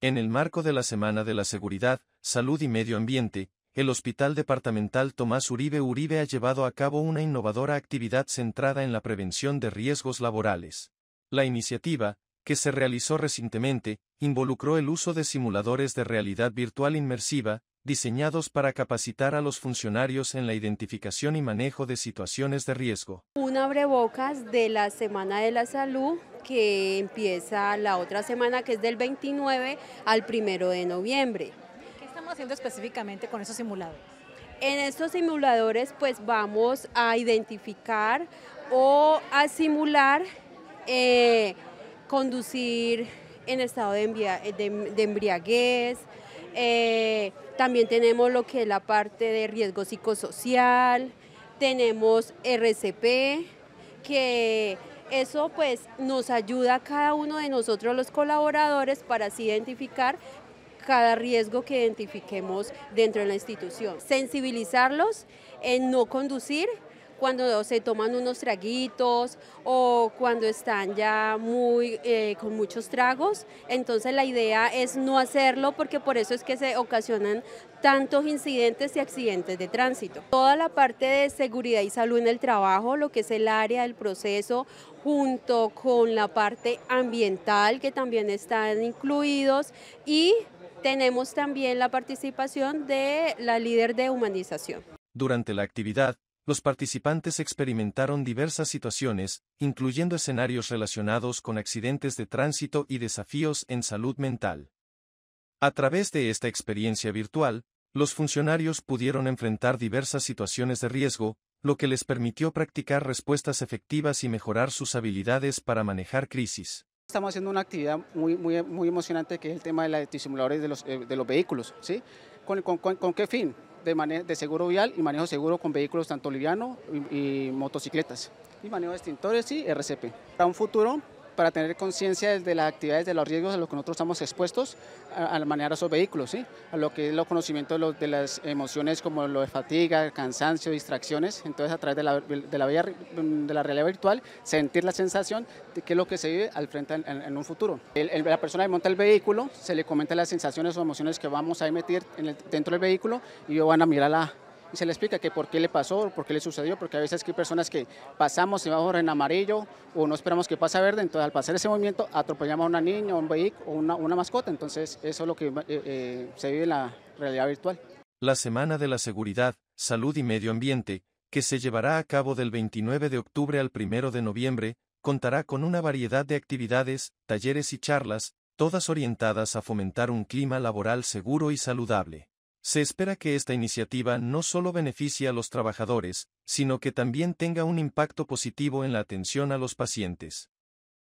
En el marco de la Semana de la Seguridad, Salud y Medio Ambiente, el Hospital Departamental Tomás Uribe Uribe ha llevado a cabo una innovadora actividad centrada en la prevención de riesgos laborales. La iniciativa, que se realizó recientemente, involucró el uso de simuladores de realidad virtual inmersiva, diseñados para capacitar a los funcionarios en la identificación y manejo de situaciones de riesgo. Un abrebocas de la Semana de la Salud que empieza la otra semana, que es del 29 al 1 de noviembre. ¿Qué estamos haciendo específicamente con esos simuladores? En estos simuladores pues vamos a identificar o a simular eh, conducir en estado de, embriaguez. Eh, también tenemos lo que es la parte de riesgo psicosocial. Tenemos RCP, que eso pues nos ayuda a cada uno de nosotros los colaboradores para así identificar cada riesgo que identifiquemos dentro de la institución. Sensibilizarlos en no conducir cuando se toman unos traguitos o cuando están ya muy eh, con muchos tragos. Entonces la idea es no hacerlo porque por eso es que se ocasionan tantos incidentes y accidentes de tránsito. Toda la parte de seguridad y salud en el trabajo, lo que es el área del proceso, junto con la parte ambiental que también están incluidos y tenemos también la participación de la líder de humanización. Durante la actividad, los participantes experimentaron diversas situaciones, incluyendo escenarios relacionados con accidentes de tránsito y desafíos en salud mental. A través de esta experiencia virtual, los funcionarios pudieron enfrentar diversas situaciones de riesgo, lo que les permitió practicar respuestas efectivas y mejorar sus habilidades para manejar crisis. Estamos haciendo una actividad muy, muy, emocionante que es el tema de los simuladores eh, de los, vehículos. ¿sí? con qué fin? de, de seguro vial y manejo seguro con vehículos tanto liviano y, y motocicletas. Y manejo de extintores y RCP. Para un futuro para tener conciencia de las actividades, de los riesgos a los que nosotros estamos expuestos al manejar esos vehículos, ¿sí? a lo que es los conocimiento de, las emociones como lo de fatiga, cansancio, distracciones. Entonces, a través de la, realidad virtual, sentir la sensación de qué es lo que se vive al frente en, un futuro. la persona que monta el vehículo se le comenta las sensaciones o emociones que vamos a emitir en dentro del vehículo y ellos van a mirar la y se le explica que por qué le pasó, por qué le sucedió, porque a veces hay personas que pasamos y vamos en amarillo o no esperamos que pase verde, entonces al pasar ese movimiento atropellamos a una niña, un vehículo o una, mascota, entonces eso es lo que eh, eh, se vive en la realidad virtual. La Semana de la Seguridad, Salud y Medio Ambiente, que se llevará a cabo del 29 de octubre al 1 de noviembre, contará con una variedad de actividades, talleres y charlas, todas orientadas a fomentar un clima laboral seguro y saludable. Se espera que esta iniciativa no solo beneficie a los trabajadores, sino que también tenga un impacto positivo en la atención a los pacientes.